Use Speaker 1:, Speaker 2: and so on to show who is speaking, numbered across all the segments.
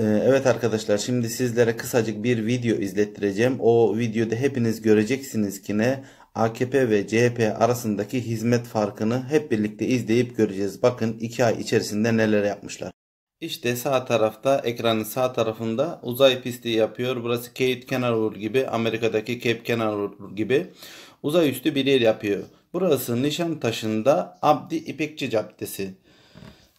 Speaker 1: Ee, evet arkadaşlar şimdi sizlere kısacık bir video izlettireceğim. O videoda hepiniz göreceksiniz ki ne AKP ve CHP arasındaki hizmet farkını hep birlikte izleyip göreceğiz. Bakın 2 ay içerisinde neler yapmışlar. İşte sağ tarafta ekranın sağ tarafında uzay pisti yapıyor. Burası Cape Canaveral gibi Amerika'daki Cape Canaveral gibi uzay üstü bir yer yapıyor. Burası Nişantaşı'nda Abdi İpekçi Caddesi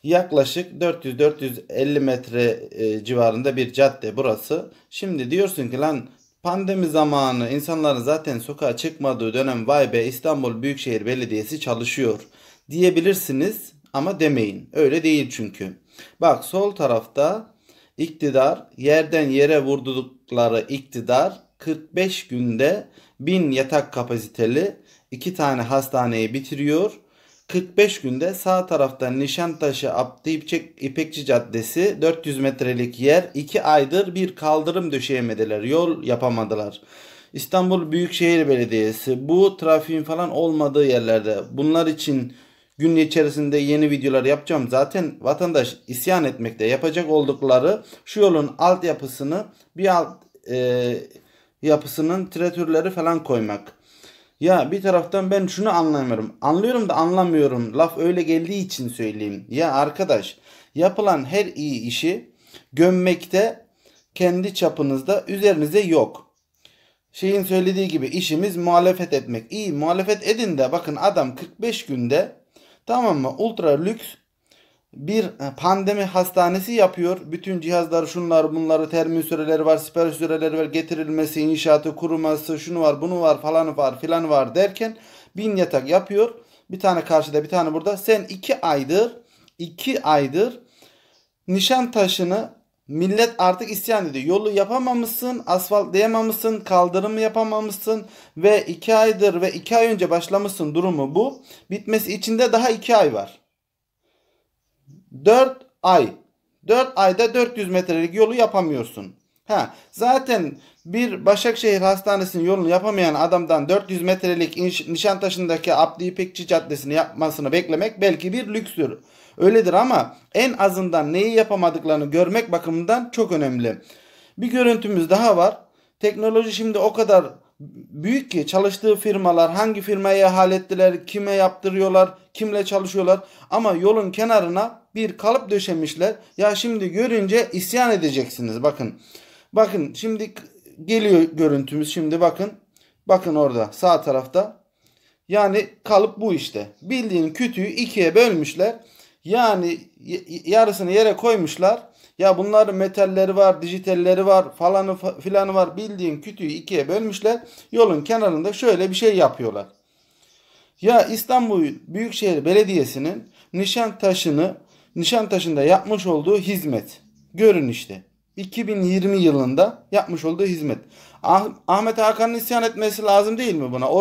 Speaker 1: yaklaşık 400-450 metre e, civarında bir cadde burası. Şimdi diyorsun ki lan pandemi zamanı insanların zaten sokağa çıkmadığı dönem vay be İstanbul Büyükşehir Belediyesi çalışıyor diyebilirsiniz ama demeyin. Öyle değil çünkü. Bak sol tarafta iktidar yerden yere vurdukları iktidar 45 günde 1000 yatak kapasiteli 2 tane hastaneyi bitiriyor 45 günde sağ taraftan Nişantaşı Abdi İpek, İpekçi Caddesi 400 metrelik yer 2 aydır bir kaldırım döşeyemediler. Yol yapamadılar. İstanbul Büyükşehir Belediyesi bu trafiğin falan olmadığı yerlerde bunlar için gün içerisinde yeni videolar yapacağım. Zaten vatandaş isyan etmekte yapacak oldukları şu yolun altyapısını bir alt e, yapısının tretürleri falan koymak. Ya bir taraftan ben şunu anlamıyorum. Anlıyorum da anlamıyorum. Laf öyle geldiği için söyleyeyim. Ya arkadaş yapılan her iyi işi gömmekte kendi çapınızda üzerinize yok. Şeyin söylediği gibi işimiz muhalefet etmek. İyi muhalefet edin de bakın adam 45 günde tamam mı ultra lüks bir e, pandemi hastanesi yapıyor. Bütün cihazlar, şunlar bunları termin süreleri var, sipariş süreleri var, getirilmesi, inşaatı, kuruması, şunu var, bunu var, falan var, filan var derken bin yatak yapıyor. Bir tane karşıda bir tane burada. Sen iki aydır, iki aydır nişan taşını millet artık isyan ediyor. Yolu yapamamışsın, asfaltlayamamışsın, kaldırımı yapamamışsın ve iki aydır ve iki ay önce başlamışsın durumu bu. Bitmesi içinde daha iki ay var. 4 ay. 4 ayda 400 metrelik yolu yapamıyorsun. Ha, zaten bir Başakşehir Hastanesi'nin yolunu yapamayan adamdan 400 metrelik İnş Nişantaşı'ndaki Abdi İpekçi Caddesi'ni yapmasını beklemek belki bir lükstür. Öyledir ama en azından neyi yapamadıklarını görmek bakımından çok önemli. Bir görüntümüz daha var. Teknoloji şimdi o kadar büyük ki çalıştığı firmalar hangi firmaya ihale ettiler, kime yaptırıyorlar, kimle çalışıyorlar ama yolun kenarına bir kalıp döşemişler. Ya şimdi görünce isyan edeceksiniz bakın. Bakın şimdi geliyor görüntümüz şimdi bakın. Bakın orada sağ tarafta. Yani kalıp bu işte. Bildiğin kütüğü ikiye bölmüşler. Yani yarısını yere koymuşlar. Ya bunların metalleri var, dijitalleri var, falanı filanı var. Bildiğin kütüğü ikiye bölmüşler. Yolun kenarında şöyle bir şey yapıyorlar. Ya İstanbul Büyükşehir Belediyesi'nin nişan taşını nişan taşında yapmış olduğu hizmet. Görün işte. 2020 yılında yapmış olduğu hizmet. Ah, Ahmet Hakan'ın isyan etmesi lazım değil mi buna? Or